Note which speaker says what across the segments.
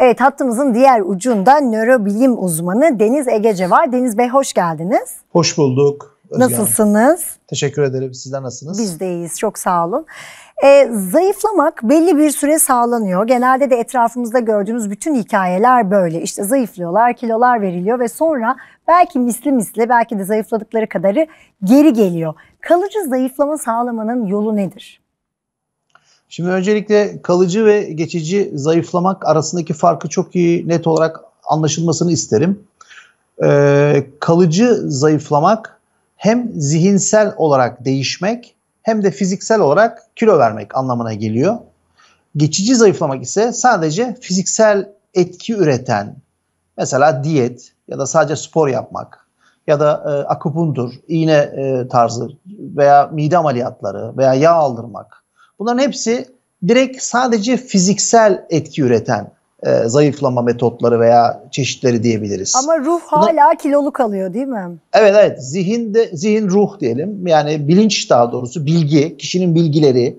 Speaker 1: Evet hattımızın diğer ucunda nörobilim uzmanı Deniz Egece var. Deniz Bey hoş geldiniz.
Speaker 2: Hoş bulduk. Özge Nasılsınız? Hanım. Teşekkür ederim. Sizler nasılsınız? Biz
Speaker 1: de iyiyiz. Çok sağ olun. E, zayıflamak belli bir süre sağlanıyor. Genelde de etrafımızda gördüğünüz bütün hikayeler böyle. İşte zayıflıyorlar, kilolar veriliyor ve sonra belki misli misli belki de zayıfladıkları kadarı geri geliyor. Kalıcı zayıflama sağlamanın
Speaker 2: yolu nedir? Şimdi öncelikle kalıcı ve geçici zayıflamak arasındaki farkı çok iyi net olarak anlaşılmasını isterim. Ee, kalıcı zayıflamak hem zihinsel olarak değişmek hem de fiziksel olarak kilo vermek anlamına geliyor. Geçici zayıflamak ise sadece fiziksel etki üreten mesela diyet ya da sadece spor yapmak ya da e, akupuntur, iğne e, tarzı veya mide ameliyatları veya yağ aldırmak Bunların hepsi direkt sadece fiziksel etki üreten e, zayıflama metotları veya çeşitleri diyebiliriz.
Speaker 1: Ama ruh Buna, hala kilolu kalıyor değil mi?
Speaker 2: Evet evet zihin de zihin ruh diyelim yani bilinç daha doğrusu bilgi kişinin bilgileri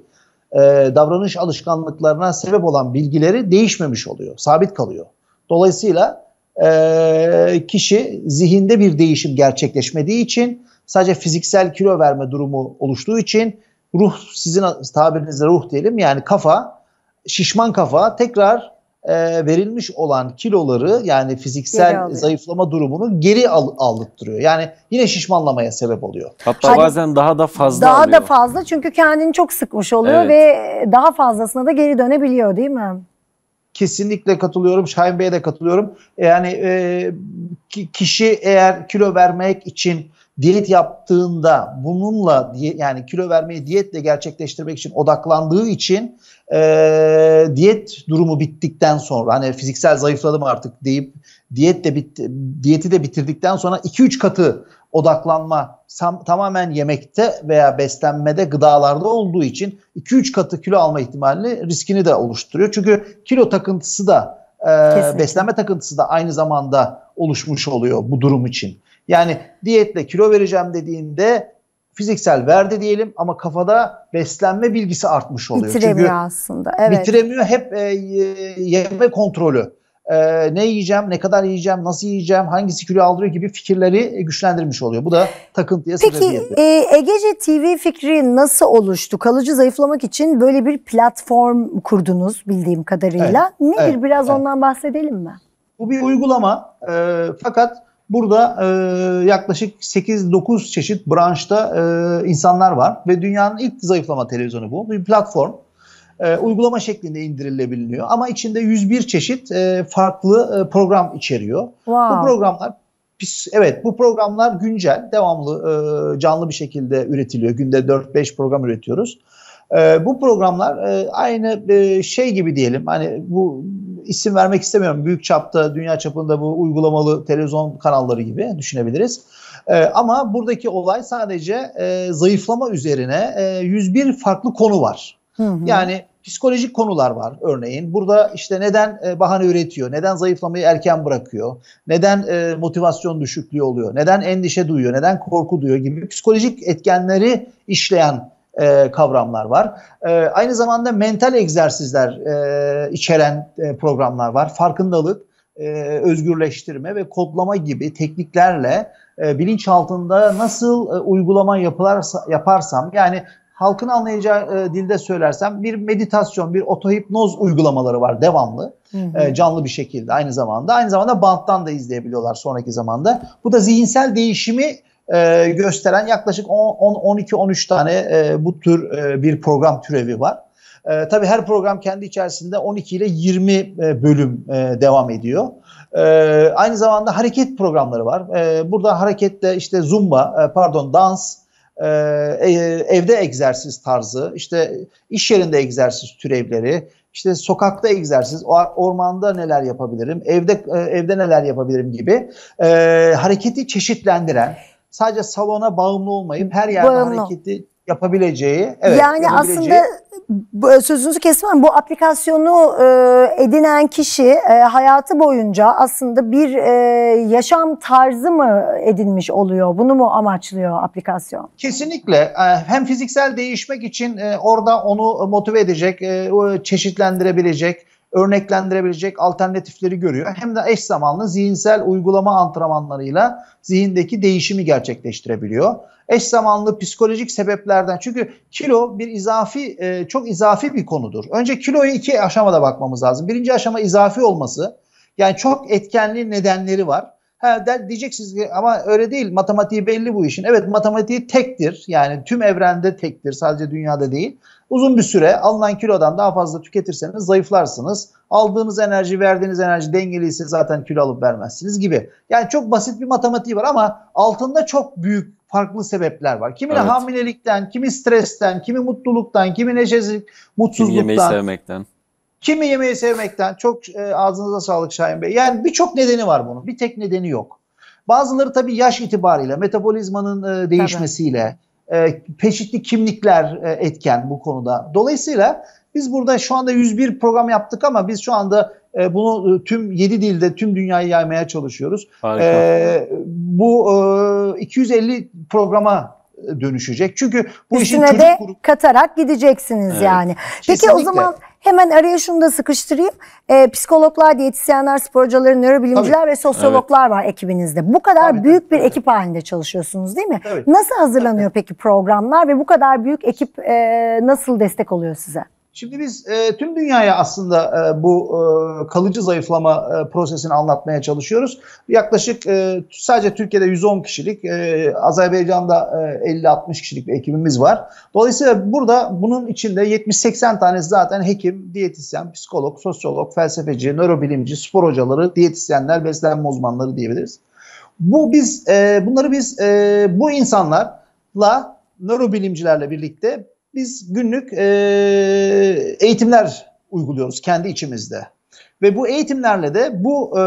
Speaker 2: e, davranış alışkanlıklarına sebep olan bilgileri değişmemiş oluyor sabit kalıyor. Dolayısıyla e, kişi zihinde bir değişim gerçekleşmediği için sadece fiziksel kilo verme durumu oluştuğu için ruh sizin tabirinizle ruh diyelim yani kafa şişman kafa tekrar e, verilmiş olan kiloları yani fiziksel zayıflama durumunu geri al, aldırtıyor. Yani yine şişmanlamaya sebep oluyor. Hatta hani, bazen daha da fazla Daha alıyor. da
Speaker 1: fazla çünkü kendini çok sıkmış oluyor evet. ve daha fazlasına da geri dönebiliyor değil mi?
Speaker 2: Kesinlikle katılıyorum. Şahin Bey'e de katılıyorum. E, yani e, kişi eğer kilo vermek için diyet yaptığında bununla yani kilo vermeyi diyetle gerçekleştirmek için odaklandığı için e, diyet durumu bittikten sonra hani fiziksel zayıfladım artık deyip diyet de bit, diyeti de bitirdikten sonra 2-3 katı odaklanma sam, tamamen yemekte veya beslenmede gıdalarda olduğu için 2-3 katı kilo alma ihtimalini riskini de oluşturuyor. Çünkü kilo takıntısı da e, beslenme takıntısı da aynı zamanda oluşmuş oluyor bu durum için. Yani diyetle kilo vereceğim dediğinde fiziksel verdi diyelim ama kafada beslenme bilgisi artmış oluyor. Bitiremiyor Çünkü aslında.
Speaker 1: Evet. Bitiremiyor
Speaker 2: hep e, yeme kontrolü. E, ne yiyeceğim, ne kadar yiyeceğim, nasıl yiyeceğim, hangisi kilo aldırıyor gibi fikirleri e, güçlendirmiş oluyor. Bu da takıntıya sebebiyet Peki
Speaker 1: e, Egece TV fikri nasıl oluştu? Kalıcı zayıflamak için böyle bir platform kurdunuz bildiğim kadarıyla. Evet, Nedir? Evet, Biraz evet. ondan bahsedelim mi?
Speaker 2: Bu bir uygulama e, fakat Burada e, yaklaşık 8-9 çeşit branşta e, insanlar var ve dünyanın ilk zayıflama televizyonu bu. Bir platform. E, uygulama şeklinde indirilebiliyor ama içinde 101 çeşit e, farklı e, program içeriyor. Wow. Bu programlar evet bu programlar güncel, devamlı e, canlı bir şekilde üretiliyor. Günde 4-5 program üretiyoruz. E, bu programlar e, aynı e, şey gibi diyelim. Hani bu isim vermek istemiyorum. Büyük çapta, dünya çapında bu uygulamalı televizyon kanalları gibi düşünebiliriz. E, ama buradaki olay sadece e, zayıflama üzerine e, 101 farklı konu var. Hı hı. Yani psikolojik konular var örneğin. Burada işte neden e, bahane üretiyor, neden zayıflamayı erken bırakıyor, neden e, motivasyon düşüklüğü oluyor, neden endişe duyuyor, neden korku duyuyor gibi psikolojik etkenleri işleyen e, kavramlar var. E, aynı zamanda mental egzersizler e, içeren e, programlar var. Farkındalık, e, özgürleştirme ve kodlama gibi tekniklerle e, altında nasıl e, uygulama yapılarsa, yaparsam yani halkın anlayacağı e, dilde söylersem bir meditasyon, bir otohipnoz uygulamaları var devamlı. Hı hı. E, canlı bir şekilde aynı zamanda. Aynı zamanda banttan da izleyebiliyorlar sonraki zamanda. Bu da zihinsel değişimi e, gösteren yaklaşık 10-12-13 tane e, bu tür e, bir program türevi var. E, tabii her program kendi içerisinde 12 ile 20 e, bölüm e, devam ediyor. E, aynı zamanda hareket programları var. E, burada harekette işte zumba, e, pardon dans, e, e evde egzersiz tarzı, işte iş yerinde egzersiz türevleri, işte sokakta egzersiz, ormanda neler yapabilirim, evde e, evde neler yapabilirim gibi e, hareketi çeşitlendiren sadece salona bağımlı olmayıp her yerde bağımlı. hareketi yapabileceği. Evet, yani yapabileceği.
Speaker 1: aslında e, sözünüzü kesmem bu aplikasyonu e, edinen kişi e, hayatı boyunca aslında bir e, yaşam tarzı mı edinmiş oluyor? Bunu mu amaçlıyor aplikasyon?
Speaker 2: Kesinlikle. E, hem fiziksel değişmek için e, orada onu motive edecek, e, çeşitlendirebilecek örneklendirebilecek alternatifleri görüyor. Hem de eş zamanlı zihinsel uygulama antrenmanlarıyla zihindeki değişimi gerçekleştirebiliyor. Eş zamanlı psikolojik sebeplerden çünkü kilo bir izafi e, çok izafi bir konudur. Önce kiloyu iki aşamada bakmamız lazım. Birinci aşama izafi olması. Yani çok etkenli nedenleri var. Ha der, diyeceksiniz ki ama öyle değil matematiği belli bu işin. Evet matematiği tektir yani tüm evrende tektir sadece dünyada değil. Uzun bir süre alınan kilodan daha fazla tüketirseniz zayıflarsınız. Aldığınız enerji verdiğiniz enerji dengeliyse zaten kilo alıp vermezsiniz gibi. Yani çok basit bir matematiği var ama altında çok büyük farklı sebepler var. Kimi evet. hamilelikten, kimi stresten, kimi mutluluktan, kimi neşesizlik, mutsuzluktan. Kimi yemeği sevmekten. Kimi yemeği sevmekten çok e, ağzınıza sağlık Şahin Bey. Yani birçok nedeni var bunun. Bir tek nedeni yok. Bazıları tabii yaş itibariyle, metabolizmanın e, değişmesiyle, e, peşitli kimlikler e, etken bu konuda. Dolayısıyla biz burada şu anda 101 program yaptık ama biz şu anda e, bunu e, tüm 7 dilde tüm dünyayı yaymaya çalışıyoruz. Harika. E, bu e, 250 programa e, dönüşecek. Çünkü bu Üstüne işin çocuk de
Speaker 1: grubu... katarak gideceksiniz evet. yani. Peki o zaman Hemen araya şunu da sıkıştırayım. E, psikologlar, diyetisyenler, sporcular, nörobilimciler Tabii. ve sosyologlar var ekibinizde. Bu kadar Tabii, büyük bir ekip halinde çalışıyorsunuz değil mi? Tabii. Nasıl hazırlanıyor peki programlar ve bu kadar büyük ekip e, nasıl destek oluyor size?
Speaker 2: Şimdi biz e, tüm dünyaya aslında e, bu e, kalıcı zayıflama e, prosesini anlatmaya çalışıyoruz. Yaklaşık e, sadece Türkiye'de 110 kişilik, e, Azerbaycan'da e, 50-60 kişilik bir ekibimiz var. Dolayısıyla burada bunun içinde 70-80 tane zaten hekim, diyetisyen, psikolog, sosyolog, felsefeci, nörobilimci, spor hocaları, diyetisyenler, beslenme uzmanları diyebiliriz. Bu biz e, bunları biz e, bu insanlarla nörobilimcilerle birlikte biz günlük e, eğitimler uyguluyoruz kendi içimizde. Ve bu eğitimlerle de bu e,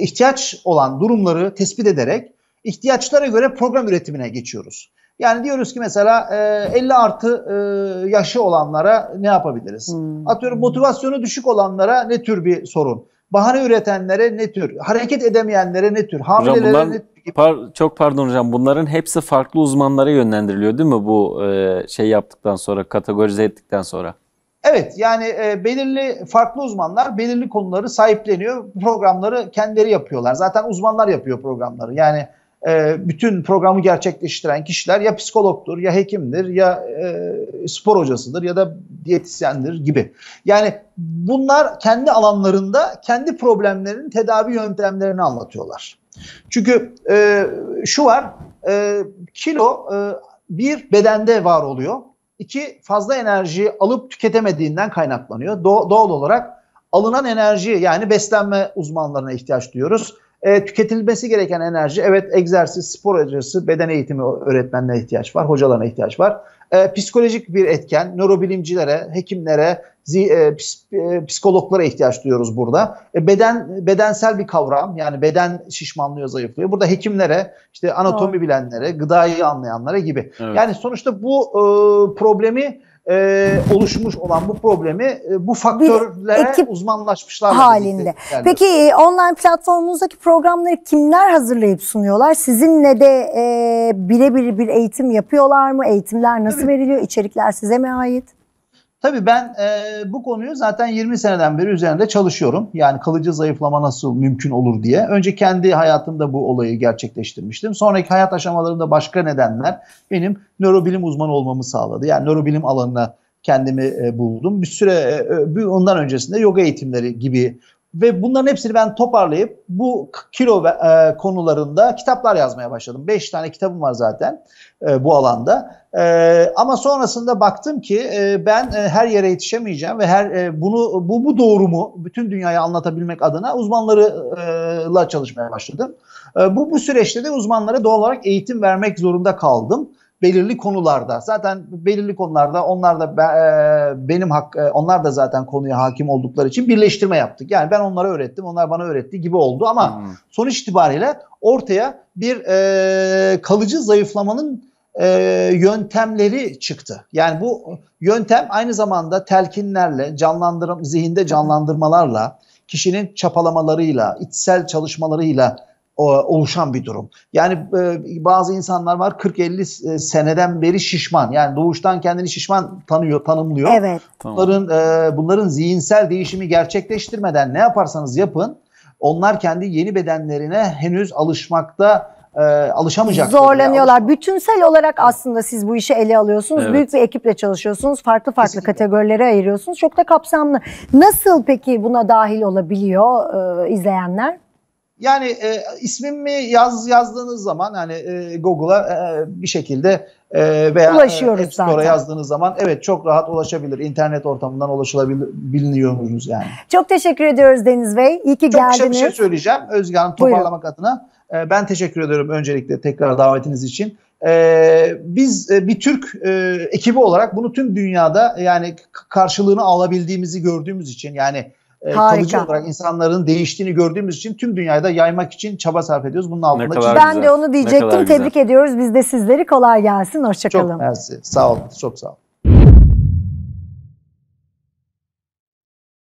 Speaker 2: ihtiyaç olan durumları tespit ederek ihtiyaçlara göre program üretimine geçiyoruz. Yani diyoruz ki mesela e, 50 artı e, yaşı olanlara ne yapabiliriz? Hmm. Atıyorum motivasyonu düşük olanlara ne tür bir sorun? Bahane üretenlere ne tür? Hareket edemeyenlere ne tür? Hamilelere bunlar... ne tür? par çok pardon
Speaker 1: hocam bunların hepsi farklı uzmanlara yönlendiriliyor değil mi bu e, şey yaptıktan sonra kategorize ettikten sonra?
Speaker 2: Evet yani e, belirli farklı uzmanlar belirli konuları sahipleniyor. Programları kendileri yapıyorlar. Zaten uzmanlar yapıyor programları. Yani e, bütün programı gerçekleştiren kişiler ya psikologtur ya hekimdir ya e, spor hocasıdır ya da diyetisyendir gibi. Yani bunlar kendi alanlarında kendi problemlerinin tedavi yöntemlerini anlatıyorlar. Çünkü e, şu var, e, kilo e, bir bedende var oluyor. İki fazla enerji alıp tüketemediğinden kaynaklanıyor. Do- doğal olarak alınan enerji yani beslenme uzmanlarına ihtiyaç duyuyoruz. E, tüketilmesi gereken enerji evet egzersiz, spor hocası, beden eğitimi öğretmenlere ihtiyaç var, hocalarına ihtiyaç var. E, psikolojik bir etken, nörobilimcilere, hekimlere, zi, e, e psikologlara ihtiyaç duyuyoruz burada. E, beden bedensel bir kavram yani beden şişmanlıyor, zayıflıyor. Burada hekimlere, işte anatomi Doğru. bilenlere, gıdayı anlayanlara gibi. Evet. Yani sonuçta bu e, problemi e, oluşmuş olan bu problemi e, bu faktörlere bir uzmanlaşmışlar halinde. Peki e,
Speaker 1: online platformunuzdaki programları kimler hazırlayıp sunuyorlar? Sizinle de e, birebir bir eğitim yapıyorlar mı? Eğitimler nasıl Tabii. veriliyor? İçerikler size mi ait?
Speaker 2: Tabii ben e, bu konuyu zaten 20 seneden beri üzerinde çalışıyorum. Yani kalıcı zayıflama nasıl mümkün olur diye. Önce kendi hayatımda bu olayı gerçekleştirmiştim. Sonraki hayat aşamalarında başka nedenler benim nörobilim uzmanı olmamı sağladı. Yani nörobilim alanına kendimi e, buldum. Bir süre e, e ondan öncesinde yoga eğitimleri gibi ve bunların hepsini ben toparlayıp bu kilo e, konularında kitaplar yazmaya başladım. Beş tane kitabım var zaten e, bu alanda. E, ama sonrasında baktım ki e, ben e, her yere yetişemeyeceğim ve her e, bunu bu bu doğru mu? bütün dünyaya anlatabilmek adına uzmanlarla çalışmaya başladım. E, bu bu süreçte de uzmanlara doğal olarak eğitim vermek zorunda kaldım belirli konularda zaten belirli konularda onlar da e, benim hak e, onlar da zaten konuya hakim oldukları için birleştirme yaptık. Yani ben onlara öğrettim, onlar bana öğretti gibi oldu ama hmm. sonuç itibariyle ortaya bir e, kalıcı zayıflamanın e, yöntemleri çıktı. Yani bu yöntem aynı zamanda telkinlerle, canlandırım zihinde canlandırmalarla, kişinin çapalamalarıyla, içsel çalışmalarıyla oluşan bir durum. Yani e, bazı insanlar var 40-50 e, seneden beri şişman. Yani doğuştan kendini şişman tanıyor, tanımlıyor. Evet. Bunların tamam. E, bunların zihinsel değişimi gerçekleştirmeden ne yaparsanız yapın onlar kendi yeni bedenlerine henüz alışmakta e, alışamayacak.
Speaker 1: Zorlanıyorlar. Alışmak. Bütünsel olarak aslında siz bu işi ele alıyorsunuz. Evet. Büyük bir ekiple çalışıyorsunuz. Farklı farklı Kesinlikle. kategorilere ayırıyorsunuz. Çok da kapsamlı. Nasıl peki buna dahil olabiliyor
Speaker 2: e, izleyenler? Yani e, mi yaz yazdığınız zaman hani e, Google'a e, bir şekilde e, veya e, Ulaşıyoruz e, Store'a yazdığınız zaman evet çok rahat ulaşabilir. İnternet ortamından muyuz yani.
Speaker 1: Çok teşekkür ediyoruz Deniz Bey.
Speaker 2: İyi ki çok geldiniz. Çok şey söyleyeceğim Özge Hanım toparlamak Buyurun. adına. E, ben teşekkür ediyorum öncelikle tekrar davetiniz için. Ee, biz e, bir Türk e, ekibi olarak bunu tüm dünyada yani karşılığını alabildiğimizi gördüğümüz için yani e, Harika. kalıcı olarak insanların değiştiğini gördüğümüz için tüm dünyada yaymak için çaba sarf ediyoruz. Bunun altında ne Ben de onu diyecektim. Tebrik
Speaker 1: ediyoruz. Biz de sizleri kolay gelsin. Hoşçakalın. Çok
Speaker 2: mersi. Sağ olun. Çok sağ olun.